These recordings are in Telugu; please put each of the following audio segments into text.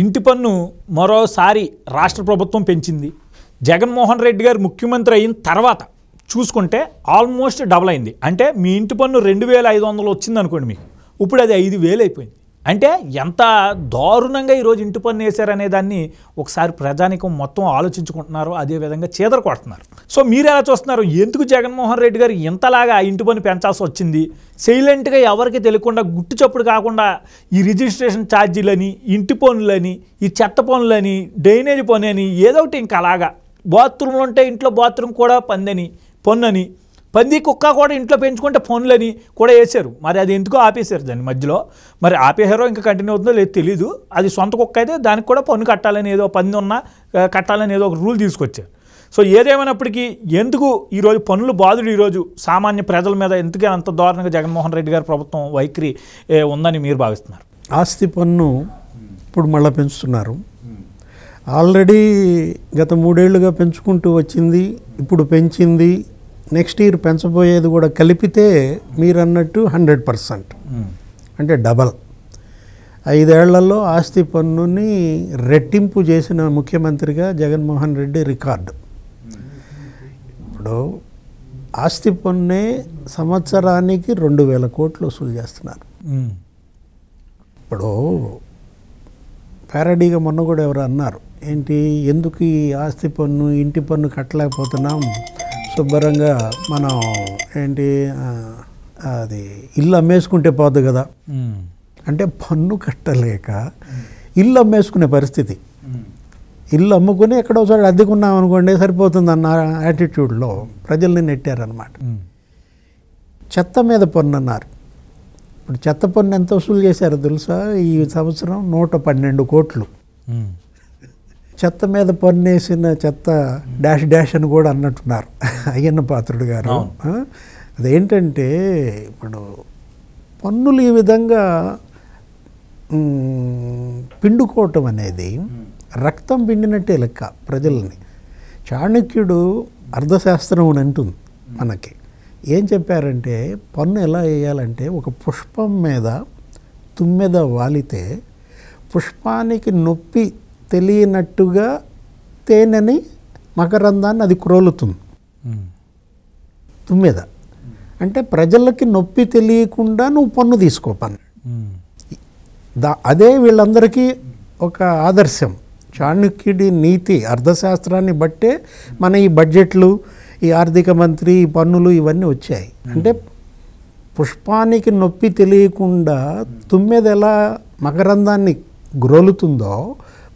ఇంటి పన్ను మరోసారి రాష్ట్ర ప్రభుత్వం పెంచింది జగన్మోహన్ రెడ్డి గారు ముఖ్యమంత్రి అయిన తర్వాత చూసుకుంటే ఆల్మోస్ట్ డబుల్ అయింది అంటే మీ ఇంటి పన్ను రెండు వేల ఐదు వందలు వచ్చింది అనుకోండి మీకు ఇప్పుడు అది ఐదు వేలు అయిపోయింది అంటే ఎంత దారుణంగా ఈరోజు ఇంటి పన్ను వేశారనే దాన్ని ఒకసారి ప్రజానికం మొత్తం ఆలోచించుకుంటున్నారు అదేవిధంగా చీదర కొడుతున్నారు సో మీరు ఎలా చూస్తున్నారు ఎందుకు జగన్మోహన్ రెడ్డి గారు ఇంతలాగా ఇంటి పన్ను పెంచాల్సి వచ్చింది సైలెంట్గా ఎవరికి తెలియకుండా గుట్టు చప్పుడు కాకుండా ఈ రిజిస్ట్రేషన్ ఛార్జీలని ఇంటి పనులని ఈ చెత్త పనులని డ్రైనేజ్ పని అని ఏదో ఒకటి ఇంకా అలాగా బాత్రూమ్లు ఉంటే ఇంట్లో బాత్రూమ్ కూడా పందని పొన్నని పంది కుక్క కూడా ఇంట్లో పెంచుకుంటే ఫోన్లని కూడా వేసారు మరి అది ఎందుకో ఆపేశారు దాని మధ్యలో మరి ఆపేసారో ఇంకా కంటిన్యూ అవుతుందో లేదు తెలీదు అది సొంత కుక్క అయితే దానికి కూడా పన్ను కట్టాలని ఏదో పంది ఉన్నా కట్టాలని ఏదో ఒక రూల్ తీసుకొచ్చారు సో ఏదేమైనప్పటికీ ఎందుకు ఈరోజు పనులు బాధుడు ఈరోజు సామాన్య ప్రజల మీద ఎందుకే అంత దారుణంగా జగన్మోహన్ రెడ్డి గారి ప్రభుత్వం వైఖరి ఉందని మీరు భావిస్తున్నారు ఆస్తి పన్ను ఇప్పుడు మళ్ళీ పెంచుతున్నారు ఆల్రెడీ గత మూడేళ్లుగా పెంచుకుంటూ వచ్చింది ఇప్పుడు పెంచింది నెక్స్ట్ ఇయర్ పెంచబోయేది కూడా కలిపితే మీరు అన్నట్టు హండ్రెడ్ పర్సెంట్ అంటే డబల్ ఐదేళ్లలో ఆస్తి పన్నుని రెట్టింపు చేసిన ముఖ్యమంత్రిగా జగన్మోహన్ రెడ్డి రికార్డు ఇప్పుడు ఆస్తి పన్నే సంవత్సరానికి రెండు వేల కోట్లు వసూలు చేస్తున్నారు ఇప్పుడు ప్యారడీగా మొన్న కూడా ఎవరు అన్నారు ఏంటి ఎందుకు ఈ ఆస్తి పన్ను ఇంటి పన్ను కట్టలేకపోతున్నాం శుభ్రంగా మనం ఏంటి అది ఇల్లు అమ్మేసుకుంటే పోదు కదా అంటే పన్ను కట్టలేక ఇల్లు అమ్మేసుకునే పరిస్థితి ఇల్లు అమ్ముకుని ఎక్కడోసారి అద్దెకున్నాం అనుకోండి సరిపోతుంది అన్న యాటిట్యూడ్లో ప్రజల్ని నెట్టారనమాట చెత్త మీద పన్ను అన్నారు ఇప్పుడు చెత్త పన్ను ఎంత వసూలు చేశారో తెలుసా ఈ సంవత్సరం నూట పన్నెండు కోట్లు చెత్త మీద పొన్నేసిన చెత్త డాష్ డాష్ అని కూడా అన్నట్టున్నారు అయ్యన్నపాట్రుడ గారు అదె ఏంటంటే ఇప్పుడు పన్నులు ఈ విధంగా పిండుకోవటనేదే రక్తం బిండిన తేలక ప్రజల్ని చాణక్యుడు అర్థశాస్త్రమునంటుంది మనకి ఏం చెప్పారంటే పన్ను ఎలా చేయాలంటే ఒక పుష్పం మీద తుమ్మెద వాలితే పుష్పానికి నుప్పి తెలియనట్టుగా తేనెని మకరందాన్ని అది క్రోలుతుంది తుమ్మెద అంటే ప్రజలకి నొప్పి తెలియకుండా నువ్వు పన్ను పని దా అదే వీళ్ళందరికీ ఒక ఆదర్శం చాణుక్యుడి నీతి అర్థశాస్త్రాన్ని బట్టే మన ఈ బడ్జెట్లు ఈ ఆర్థిక మంత్రి ఈ పన్నులు ఇవన్నీ వచ్చాయి అంటే పుష్పానికి నొప్పి తెలియకుండా తుమ్మెద ఎలా మకరందాన్ని గ్రోలుతుందో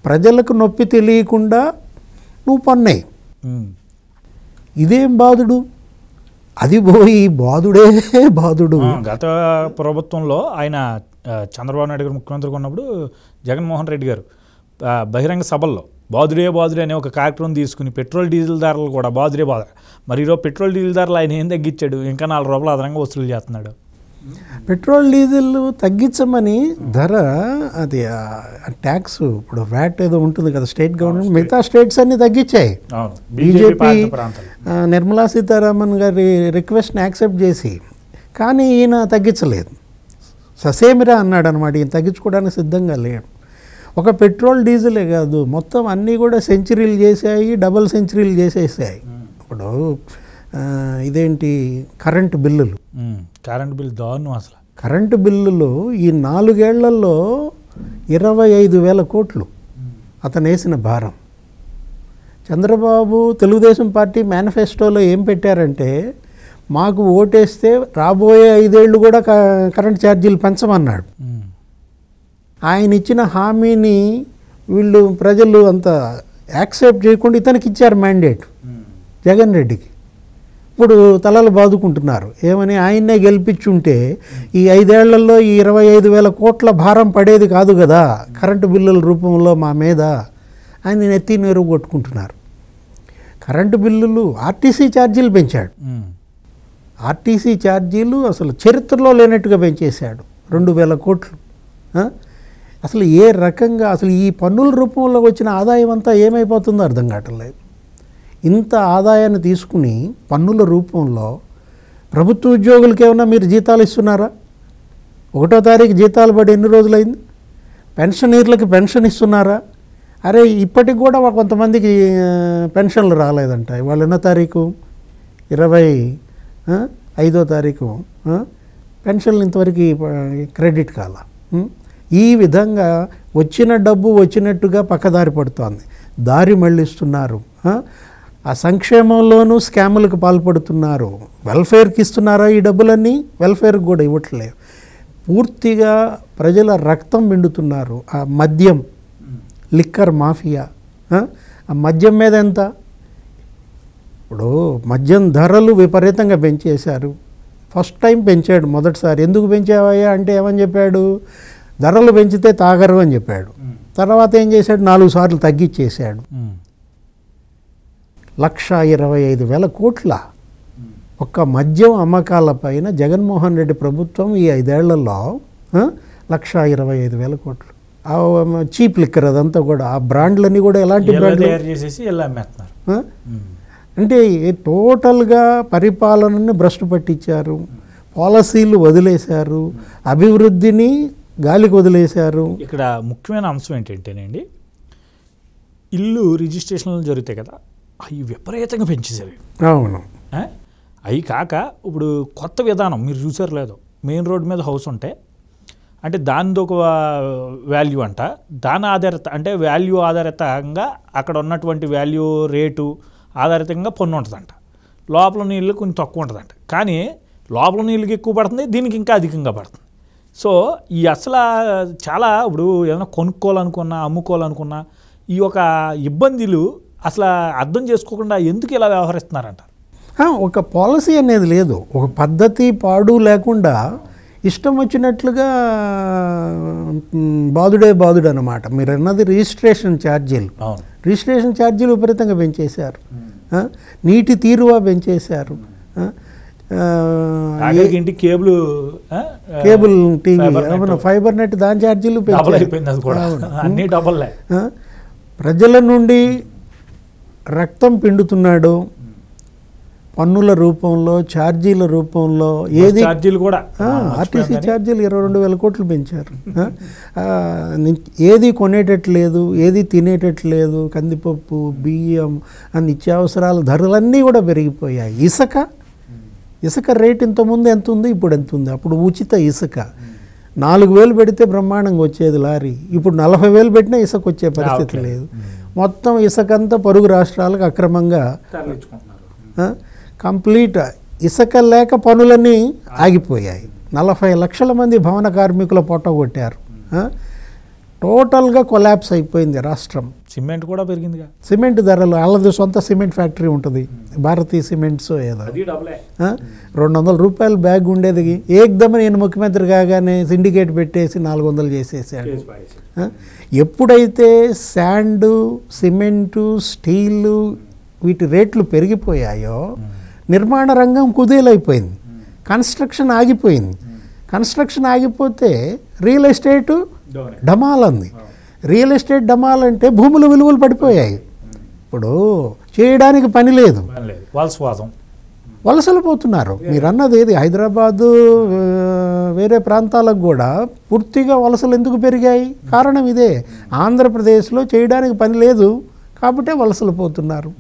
ప్రజలకు నొప్పి తెలియకుండా నువ్వు పన్నే ఇదేం బాధుడు అది పోయి బాధుడే బాధుడు గత ప్రభుత్వంలో ఆయన చంద్రబాబు నాయుడు గారు ముఖ్యమంత్రిగా ఉన్నప్పుడు జగన్మోహన్ రెడ్డి గారు బహిరంగ సభల్లో బాధుడే బాధుడే అనే ఒక కార్యక్రమం తీసుకుని పెట్రోల్ డీజిల్ ధరలు కూడా బాధుడే బాధ మరి ఈరోజు పెట్రోల్ డీజిల్ ధరలు ఆయన ఏం తగ్గించాడు ఇంకా నాలుగు రూపాయలు అదనంగా వసూలు చేస్తున్నాడు పెట్రోల్ డీజిల్ తగ్గించమని ధర అది ట్యాక్స్ ఇప్పుడు వ్యాట్ ఏదో ఉంటుంది కదా స్టేట్ గవర్నమెంట్ మిగతా స్టేట్స్ అన్ని తగ్గించాయి బీజేపీ నిర్మలా సీతారామన్ గారి రిక్వెస్ట్ని యాక్సెప్ట్ చేసి కానీ ఈయన తగ్గించలేదు ససేమిరా అన్నాడు అనమాట ఈయన తగ్గించుకోవడానికి సిద్ధంగా లేడు ఒక పెట్రోల్ డీజిలే కాదు మొత్తం అన్నీ కూడా సెంచరీలు చేసాయి డబల్ సెంచరీలు చేసేసాయి ఇప్పుడు ఇదేంటి కరెంటు బిల్లులు కరెంట్ బిల్ దారుణం అసలు కరెంటు బిల్లులు ఈ నాలుగేళ్లలో ఇరవై ఐదు వేల కోట్లు అతను వేసిన భారం చంద్రబాబు తెలుగుదేశం పార్టీ మేనిఫెస్టోలో ఏం పెట్టారంటే మాకు ఓటేస్తే రాబోయే ఐదేళ్లు కూడా కరెంట్ ఛార్జీలు పెంచమన్నాడు ఆయన ఇచ్చిన హామీని వీళ్ళు ప్రజలు అంత యాక్సెప్ట్ చేయకుండా ఇతనికి ఇచ్చారు మ్యాండేట్ జగన్ రెడ్డికి ఇప్పుడు తలలు బాదుకుంటున్నారు ఏమని ఆయన్నే గెలిపించుంటే ఈ ఐదేళ్లలో ఈ ఇరవై ఐదు వేల కోట్ల భారం పడేది కాదు కదా కరెంటు బిల్లుల రూపంలో మా మీద ఆయన నెత్తి నీరు కొట్టుకుంటున్నారు కరెంటు బిల్లులు ఆర్టీసీ ఛార్జీలు పెంచాడు ఆర్టీసీ ఛార్జీలు అసలు చరిత్రలో లేనట్టుగా పెంచేశాడు రెండు వేల కోట్లు అసలు ఏ రకంగా అసలు ఈ పన్నుల రూపంలో వచ్చిన ఆదాయం అంతా ఏమైపోతుందో అర్థం కావట్లేదు ఇంత ఆదాయాన్ని తీసుకుని పన్నుల రూపంలో ప్రభుత్వ ఉద్యోగులకి ఏమైనా మీరు జీతాలు ఇస్తున్నారా ఒకటో తారీఖు జీతాలు పడి ఎన్ని రోజులైంది పెన్షనీర్లకి పెన్షన్ ఇస్తున్నారా అరే ఇప్పటికి కూడా కొంతమందికి పెన్షన్లు రాలేదంట ఇవాళ ఎన్నో తారీఖు ఇరవై ఐదో తారీఖు పెన్షన్లు ఇంతవరకు క్రెడిట్ కాల ఈ విధంగా వచ్చిన డబ్బు వచ్చినట్టుగా పక్కదారి పడుతోంది దారి మళ్ళిస్తున్నారు ఆ సంక్షేమంలోనూ స్కాములకు పాల్పడుతున్నారు వెల్ఫేర్కి ఇస్తున్నారా ఈ డబ్బులన్నీ వెల్ఫేర్కి కూడా ఇవ్వట్లేదు పూర్తిగా ప్రజల రక్తం మిండుతున్నారు ఆ మద్యం లిక్కర్ మాఫియా ఆ మద్యం మీద ఎంత ఇప్పుడు మద్యం ధరలు విపరీతంగా పెంచేశారు ఫస్ట్ టైం పెంచాడు మొదటిసారి ఎందుకు పెంచావయ్యా అంటే ఏమని చెప్పాడు ధరలు పెంచితే తాగరు అని చెప్పాడు తర్వాత ఏం చేశాడు నాలుగు సార్లు తగ్గించేశాడు లక్ష ఇరవై ఐదు వేల కోట్ల ఒక్క మద్యం అమ్మకాలపైన జగన్మోహన్ రెడ్డి ప్రభుత్వం ఈ ఐదేళ్లలో లక్ష ఇరవై ఐదు వేల కోట్లు చీప్ లిక్కర్ అదంతా కూడా ఆ బ్రాండ్లన్నీ కూడా ఎలాంటి బ్రాండ్లు చేసేసి ఎలా అంటే టోటల్గా పరిపాలనని భ్రష్టు పట్టించారు పాలసీలు వదిలేశారు అభివృద్ధిని గాలికి వదిలేశారు ఇక్కడ ముఖ్యమైన అంశం ఏంటంటేనండి ఇల్లు రిజిస్ట్రేషన్లు జరుగుతాయి కదా అవి విపరీతంగా పెంచేసేవి అవును అవి కాక ఇప్పుడు కొత్త విధానం మీరు చూసారు లేదు మెయిన్ రోడ్ మీద హౌస్ ఉంటే అంటే దానిదొక ఒక వాల్యూ అంట దాని ఆధారిత అంటే వాల్యూ ఆధారితంగా అక్కడ ఉన్నటువంటి వాల్యూ రేటు ఆధారితంగా పన్ను ఉంటుందంట లోపల నీళ్ళు కొంచెం తక్కువ ఉంటుందంట కానీ లోపల నీళ్ళకి ఎక్కువ పడుతుంది దీనికి ఇంకా అధికంగా పడుతుంది సో ఈ అసలు చాలా ఇప్పుడు ఏదైనా కొనుక్కోవాలనుకున్నా అమ్ముకోవాలనుకున్నా ఈ యొక్క ఇబ్బందులు అసలు అర్థం చేసుకోకుండా ఎందుకు ఇలా వ్యవహరిస్తున్నారంట ఒక పాలసీ అనేది లేదు ఒక పద్ధతి పాడు లేకుండా ఇష్టం వచ్చినట్లుగా బాధుడే బాధుడు అనమాట మీరు అన్నది రిజిస్ట్రేషన్ ఛార్జీలు రిజిస్ట్రేషన్ ఛార్జీలు విపరీతంగా పెంచేశారు నీటి తీరువా పెంచేశారు cable cable TV fiber net దాని ఛార్జీలు ప్రజల నుండి రక్తం పిండుతున్నాడు పన్నుల రూపంలో ఛార్జీల రూపంలో ఏది ఛార్జీలు కూడా ఆర్టీసీ ఛార్జీలు ఇరవై రెండు వేల కోట్లు పెంచారు ఏది కొనేటట్లేదు ఏది తినేటట్లేదు కందిపప్పు బియ్యం అవసరాల ధరలన్నీ కూడా పెరిగిపోయాయి ఇసుక ఇసుక రేట్ ఇంతకుముందు ఎంత ఉంది ఇప్పుడు ఎంత ఉంది అప్పుడు ఉచిత ఇసుక నాలుగు వేలు పెడితే బ్రహ్మాండంగా వచ్చేది లారీ ఇప్పుడు నలభై వేలు పెట్టినా ఇసుక వచ్చే పరిస్థితి లేదు మొత్తం ఇసుకంతా పొరుగు రాష్ట్రాలకు అక్రమంగా కంప్లీట్ ఇసుక లేక పనులన్నీ ఆగిపోయాయి నలభై లక్షల మంది భవన కార్మికుల పొట్ట కొట్టారు టోటల్గా కొలాబ్స్ అయిపోయింది రాష్ట్రం సిమెంట్ కూడా పెరిగిందిగా సిమెంట్ ధరలు వాళ్ళది సొంత సిమెంట్ ఫ్యాక్టరీ ఉంటుంది భారతీయ సిమెంట్స్ ఏదో రెండు వందల రూపాయలు బ్యాగ్ ఉండేది ఏకదమ్మ నేను ముఖ్యమంత్రి కాగానే సిండికేట్ పెట్టేసి నాలుగు వందలు చేసేసాడు ఎప్పుడైతే శాండు సిమెంటు స్టీలు వీటి రేట్లు పెరిగిపోయాయో నిర్మాణ రంగం కుదేలైపోయింది కన్స్ట్రక్షన్ ఆగిపోయింది కన్స్ట్రక్షన్ ఆగిపోతే రియల్ ఎస్టేటు డమాల్ అంది రియల్ ఎస్టేట్ డమాల్ అంటే భూముల విలువలు పడిపోయాయి ఇప్పుడు చేయడానికి పని లేదు వలసలు పోతున్నారు మీరు అన్నది ఏది హైదరాబాదు వేరే ప్రాంతాలకు కూడా పూర్తిగా వలసలు ఎందుకు పెరిగాయి కారణం ఇదే ఆంధ్రప్రదేశ్లో చేయడానికి పని లేదు కాబట్టే వలసలు పోతున్నారు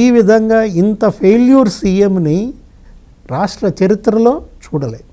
ఈ విధంగా ఇంత ఫెయిల్యూర్ సీఎంని రాష్ట్ర చరిత్రలో చూడలేదు